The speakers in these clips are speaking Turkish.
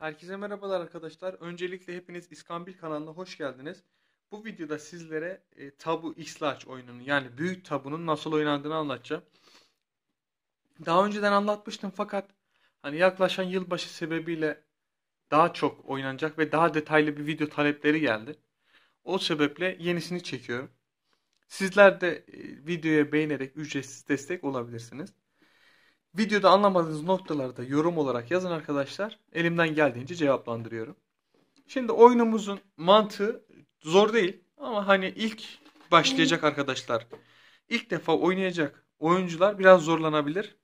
Herkese merhabalar arkadaşlar. Öncelikle hepiniz İskambil kanalına hoş geldiniz. Bu videoda sizlere e, Tabu X-Large oyununun yani büyük tabunun nasıl oynandığını anlatacağım. Daha önceden anlatmıştım fakat hani yaklaşan yılbaşı sebebiyle daha çok oynanacak ve daha detaylı bir video talepleri geldi. O sebeple yenisini çekiyorum. Sizler de e, videoya beğenerek ücretsiz destek olabilirsiniz. Videoda anlamadığınız noktalarda yorum olarak yazın arkadaşlar. Elimden geldiğince cevaplandırıyorum. Şimdi oyunumuzun mantığı zor değil ama hani ilk başlayacak arkadaşlar. ilk defa oynayacak oyuncular biraz zorlanabilir.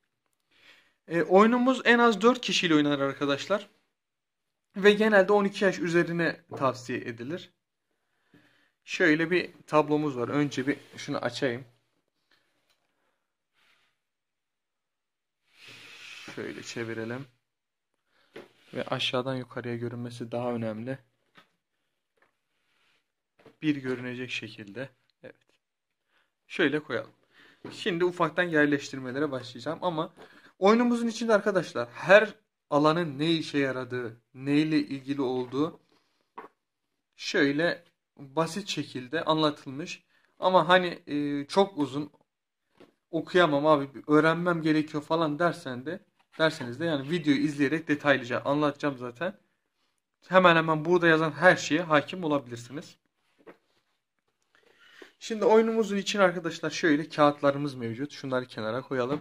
E, oyunumuz en az 4 kişiyle oynanır arkadaşlar. Ve genelde 12 yaş üzerine tavsiye edilir. Şöyle bir tablomuz var. Önce bir şunu açayım. Şöyle çevirelim. Ve aşağıdan yukarıya görünmesi daha önemli. Bir görünecek şekilde. Evet. Şöyle koyalım. Şimdi ufaktan yerleştirmelere başlayacağım ama oyunumuzun içinde arkadaşlar her alanın ne işe yaradığı, neyle ilgili olduğu şöyle basit şekilde anlatılmış. Ama hani e, çok uzun okuyamam abi öğrenmem gerekiyor falan dersen de derseniz de yani videoyu izleyerek detaylıca anlatacağım zaten. Hemen hemen burada yazan her şeye hakim olabilirsiniz. Şimdi oyunumuzun için arkadaşlar şöyle kağıtlarımız mevcut. Şunları kenara koyalım.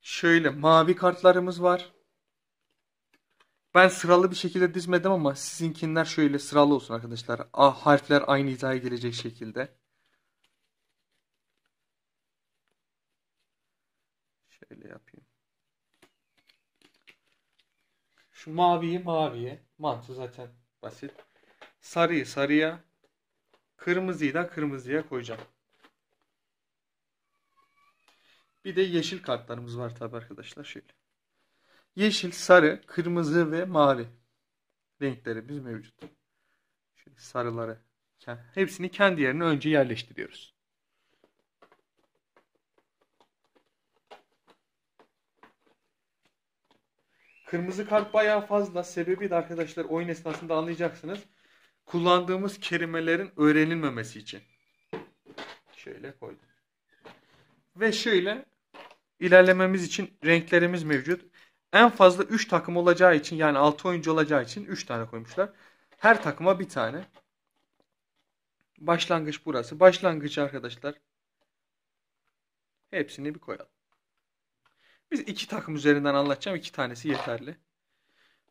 Şöyle mavi kartlarımız var. Ben sıralı bir şekilde dizmedim ama sizinkiler şöyle sıralı olsun arkadaşlar. A harfler aynı hizaya gelecek şekilde. Şöyle yapayım. Şu maviyi maviye. Mantı zaten basit. Sarıyı sarıya. Kırmızıyı da kırmızıya koyacağım. Bir de yeşil kartlarımız var tabi arkadaşlar. Şöyle. Yeşil, sarı, kırmızı ve mavi renklerimiz mevcut. Şöyle sarıları hepsini kendi yerine önce yerleştiriyoruz. Kırmızı kart bayağı fazla. Sebebi de arkadaşlar oyun esnasında anlayacaksınız. Kullandığımız kelimelerin öğrenilmemesi için. Şöyle koydum. Ve şöyle ilerlememiz için renklerimiz mevcut. En fazla 3 takım olacağı için yani 6 oyuncu olacağı için 3 tane koymuşlar. Her takıma bir tane. Başlangıç burası. Başlangıç arkadaşlar. Hepsini bir koyalım. Biz iki takım üzerinden anlatacağım. İki tanesi yeterli.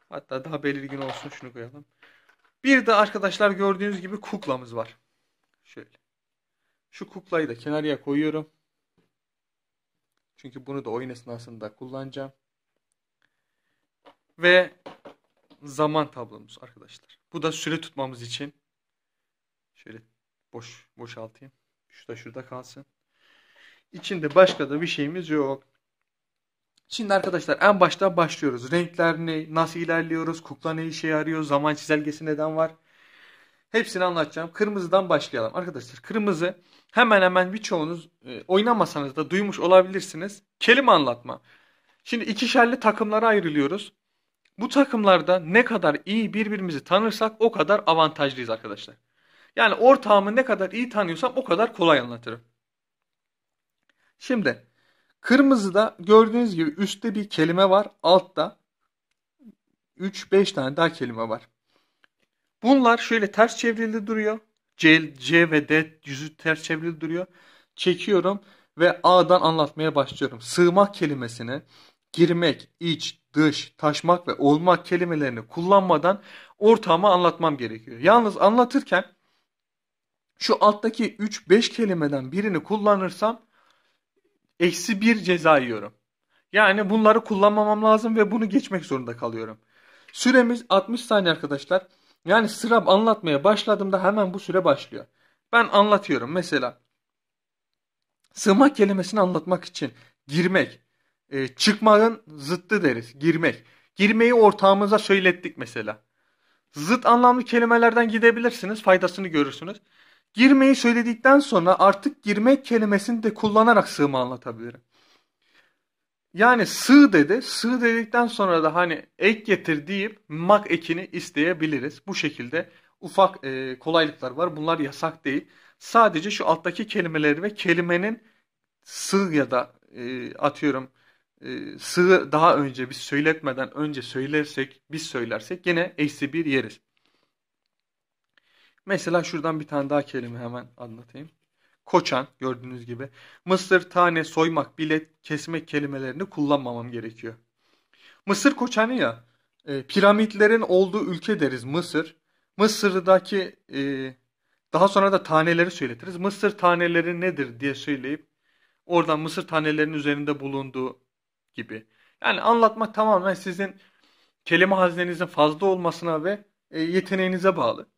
Hatta daha belirgin olsun şunu koyalım. Bir de arkadaşlar gördüğünüz gibi kuklamız var. Şöyle. Şu kuklayı da kenarıya koyuyorum. Çünkü bunu da oyun esnasında kullanacağım ve zaman tablomuz arkadaşlar. Bu da süre tutmamız için şöyle boş boşaltayım. Şu da şurada kalsın. İçinde başka da bir şeyimiz yok. Şimdi arkadaşlar en başta başlıyoruz. Renkler ne? Nasıl ilerliyoruz? Kukla ne işe yarıyor? Zaman çizelgesi neden var? Hepsini anlatacağım. Kırmızıdan başlayalım. Arkadaşlar kırmızı hemen hemen birçoğunuz e, oynamasanız da duymuş olabilirsiniz. Kelime anlatma. Şimdi ikişerli takımlara ayrılıyoruz. Bu takımlarda ne kadar iyi birbirimizi tanırsak o kadar avantajlıyız arkadaşlar. Yani ortağımı ne kadar iyi tanıyorsam o kadar kolay anlatırım. Şimdi kırmızıda gördüğünüz gibi üstte bir kelime var. Altta 3-5 tane daha kelime var. Bunlar şöyle ters çevrili duruyor. C, C ve D yüzü ters çevrili duruyor. Çekiyorum ve A'dan anlatmaya başlıyorum. Sığmak kelimesini girmek, iç, dış, taşmak ve olmak kelimelerini kullanmadan ortamı anlatmam gerekiyor. Yalnız anlatırken şu alttaki 3-5 kelimeden birini kullanırsam eksi bir ceza yiyorum. Yani bunları kullanmamam lazım ve bunu geçmek zorunda kalıyorum. Süremiz 60 saniye arkadaşlar. Yani sıra anlatmaya başladığımda hemen bu süre başlıyor. Ben anlatıyorum mesela. Sığmak kelimesini anlatmak için girmek, e, çıkmanın zıttı deriz. Girmek. Girmeyi ortağımıza söylettik mesela. Zıt anlamlı kelimelerden gidebilirsiniz. Faydasını görürsünüz. Girmeyi söyledikten sonra artık girmek kelimesini de kullanarak sığma anlatabilirim. Yani sığ dedi. Sığ dedikten sonra da hani ek getir deyip mak ekini isteyebiliriz. Bu şekilde ufak e, kolaylıklar var. Bunlar yasak değil. Sadece şu alttaki kelimeleri ve kelimenin sığ ya da e, atıyorum e, ee, sığ daha önce biz söyletmeden önce söylersek, biz söylersek yine eksi bir yeriz. Mesela şuradan bir tane daha kelime hemen anlatayım. Koçan gördüğünüz gibi mısır, tane, soymak, bilet, kesmek kelimelerini kullanmamam gerekiyor. Mısır koçanı ya e, piramitlerin olduğu ülke deriz Mısır. Mısır'daki e, daha sonra da taneleri söyletiriz. Mısır taneleri nedir diye söyleyip oradan mısır tanelerinin üzerinde bulunduğu gibi. Yani anlatmak tamamen sizin kelime hazinenizin fazla olmasına ve e, yeteneğinize bağlı.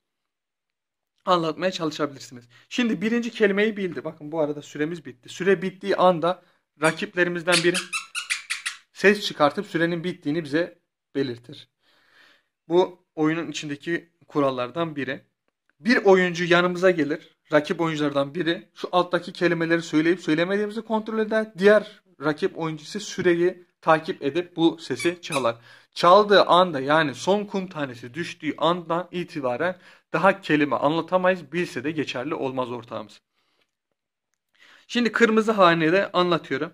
Anlatmaya çalışabilirsiniz. Şimdi birinci kelimeyi bildi. Bakın bu arada süremiz bitti. Süre bittiği anda rakiplerimizden biri ses çıkartıp sürenin bittiğini bize belirtir. Bu oyunun içindeki kurallardan biri. Bir oyuncu yanımıza gelir. Rakip oyunculardan biri şu alttaki kelimeleri söyleyip söylemediğimizi kontrol eder. Diğer rakip oyuncusu süreyi takip edip bu sesi çalar. Çaldığı anda yani son kum tanesi düştüğü andan itibaren daha kelime anlatamayız. Bilse de geçerli olmaz ortağımız. Şimdi kırmızı hanede anlatıyorum.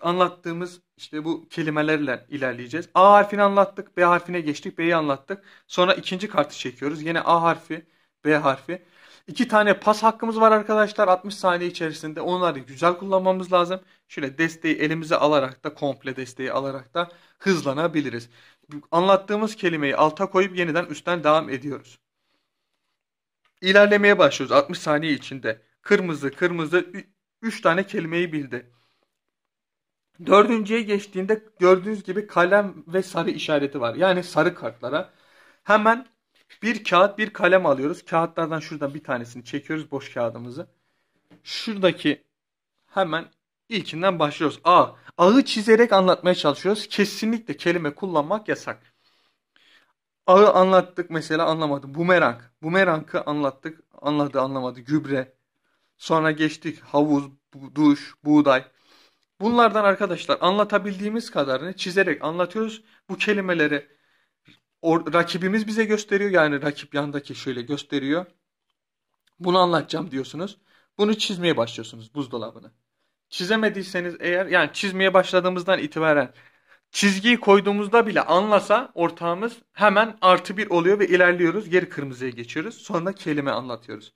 Anlattığımız işte bu kelimelerle ilerleyeceğiz. A harfini anlattık. B harfine geçtik. B'yi anlattık. Sonra ikinci kartı çekiyoruz. Yine A harfi, B harfi. İki tane pas hakkımız var arkadaşlar 60 saniye içerisinde. Onları güzel kullanmamız lazım. Şöyle desteği elimize alarak da komple desteği alarak da hızlanabiliriz. Anlattığımız kelimeyi alta koyup yeniden üstten devam ediyoruz. İlerlemeye başlıyoruz 60 saniye içinde. Kırmızı kırmızı 3 tane kelimeyi bildi. Dördüncüye geçtiğinde gördüğünüz gibi kalem ve sarı işareti var. Yani sarı kartlara. Hemen bir kağıt bir kalem alıyoruz. Kağıtlardan şuradan bir tanesini çekiyoruz boş kağıdımızı. Şuradaki hemen ilkinden başlıyoruz. A. Ağı çizerek anlatmaya çalışıyoruz. Kesinlikle kelime kullanmak yasak. Ağı anlattık mesela anlamadı. Bumerang. Bumerang'ı anlattık. Anladı anlamadı. Gübre. Sonra geçtik. Havuz, duş, buğday. Bunlardan arkadaşlar anlatabildiğimiz kadarını çizerek anlatıyoruz. Bu kelimeleri o, rakibimiz bize gösteriyor. Yani rakip yandaki şöyle gösteriyor. Bunu anlatacağım diyorsunuz. Bunu çizmeye başlıyorsunuz buzdolabını. Çizemediyseniz eğer yani çizmeye başladığımızdan itibaren çizgiyi koyduğumuzda bile anlasa ortağımız hemen artı bir oluyor ve ilerliyoruz. Geri kırmızıya geçiyoruz. Sonra kelime anlatıyoruz.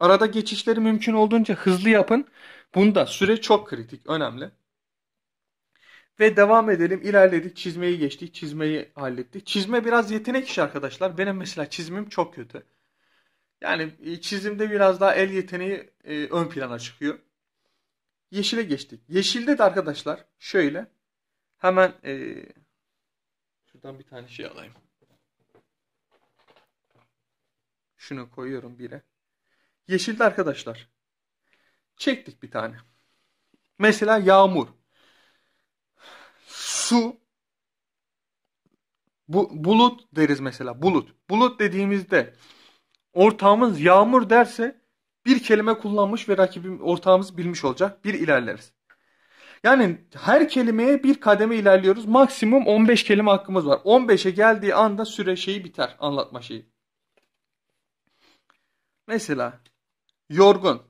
Arada geçişleri mümkün olduğunca hızlı yapın. Bunda süre çok kritik, önemli. Ve devam edelim. İlerledik. Çizmeyi geçtik. Çizmeyi hallettik. Çizme biraz yetenek işi arkadaşlar. Benim mesela çizimim çok kötü. Yani e, çizimde biraz daha el yeteneği e, ön plana çıkıyor. Yeşile geçtik. Yeşilde de arkadaşlar şöyle. Hemen e, şuradan bir tane şey alayım. Şunu koyuyorum bire. Yeşilde arkadaşlar. Çektik bir tane. Mesela yağmur su, bu, bulut deriz mesela bulut. Bulut dediğimizde ortağımız yağmur derse bir kelime kullanmış ve rakibim ortağımız bilmiş olacak. Bir ilerleriz. Yani her kelimeye bir kademe ilerliyoruz. Maksimum 15 kelime hakkımız var. 15'e geldiği anda süre şeyi biter. Anlatma şeyi. Mesela yorgun.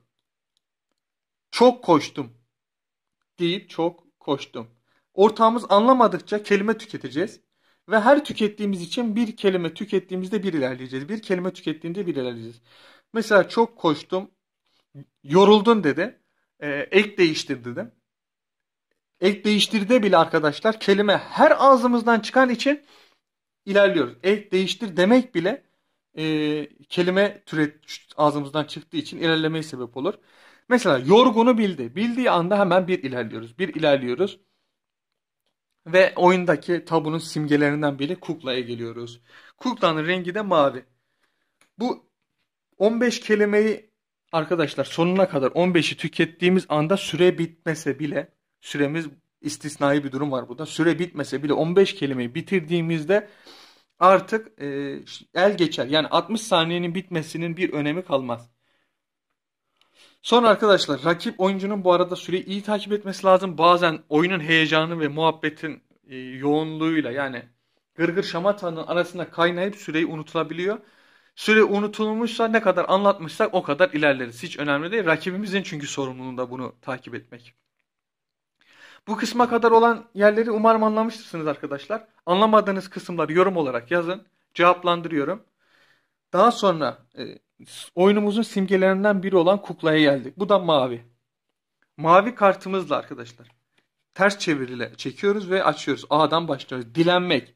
Çok koştum. Değil çok koştum. Ortağımız anlamadıkça kelime tüketeceğiz. Ve her tükettiğimiz için bir kelime tükettiğimizde bir ilerleyeceğiz. Bir kelime tükettiğinde bir ilerleyeceğiz. Mesela çok koştum, yoruldun dedi. E, ek değiştir dedim. Ek değiştirde bile arkadaşlar kelime her ağzımızdan çıkan için ilerliyoruz. Ek değiştir demek bile e, kelime türet ağzımızdan çıktığı için ilerlemeye sebep olur. Mesela yorgunu bildi. Bildiği anda hemen bir ilerliyoruz. Bir ilerliyoruz. Ve oyundaki tabunun simgelerinden biri kuklaya geliyoruz. Kuklanın rengi de mavi. Bu 15 kelimeyi arkadaşlar sonuna kadar 15'i tükettiğimiz anda süre bitmese bile süremiz istisnai bir durum var burada. Süre bitmese bile 15 kelimeyi bitirdiğimizde artık e, el geçer. Yani 60 saniyenin bitmesinin bir önemi kalmaz. Sonra arkadaşlar rakip oyuncunun bu arada süreyi iyi takip etmesi lazım. Bazen oyunun heyecanı ve muhabbetin e, yoğunluğuyla yani gırgır şamatanın arasında kaynayıp süreyi unutulabiliyor. Süre unutulmuşsa ne kadar anlatmışsak o kadar ilerleriz. Hiç önemli değil. Rakibimizin çünkü sorumluluğunda bunu takip etmek. Bu kısma kadar olan yerleri umarım anlamıştırsınız arkadaşlar. Anlamadığınız kısımları yorum olarak yazın. Cevaplandırıyorum. Daha sonra e, oyunumuzun simgelerinden biri olan kuklaya geldik. Bu da mavi. Mavi kartımızla arkadaşlar ters çeviriyle çekiyoruz ve açıyoruz. A'dan başlıyoruz. Dilenmek.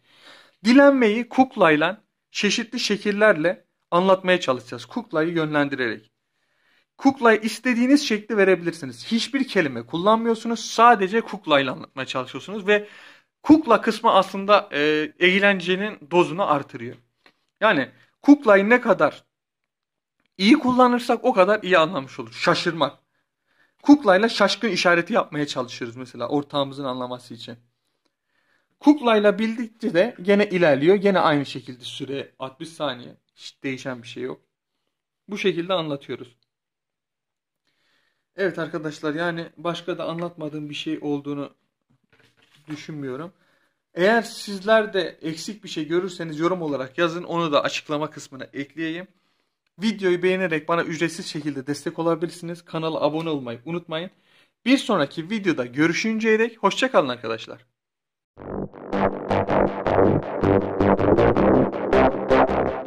Dilenmeyi kuklayla çeşitli şekillerle anlatmaya çalışacağız. Kuklayı yönlendirerek. Kuklayı istediğiniz şekli verebilirsiniz. Hiçbir kelime kullanmıyorsunuz. Sadece kuklayla anlatmaya çalışıyorsunuz ve kukla kısmı aslında e, eğlencenin dozunu artırıyor. Yani kuklayı ne kadar İyi kullanırsak o kadar iyi anlamış olur. Şaşırmak. Kuklayla şaşkın işareti yapmaya çalışırız mesela ortağımızın anlaması için. Kuklayla bildikçe de gene ilerliyor. Gene aynı şekilde süre 60 saniye. Hiç değişen bir şey yok. Bu şekilde anlatıyoruz. Evet arkadaşlar yani başka da anlatmadığım bir şey olduğunu düşünmüyorum. Eğer sizler de eksik bir şey görürseniz yorum olarak yazın. Onu da açıklama kısmına ekleyeyim. Videoyu beğenerek bana ücretsiz şekilde destek olabilirsiniz. Kanala abone olmayı unutmayın. Bir sonraki videoda görüşünceye dek hoşçakalın arkadaşlar. Thank you.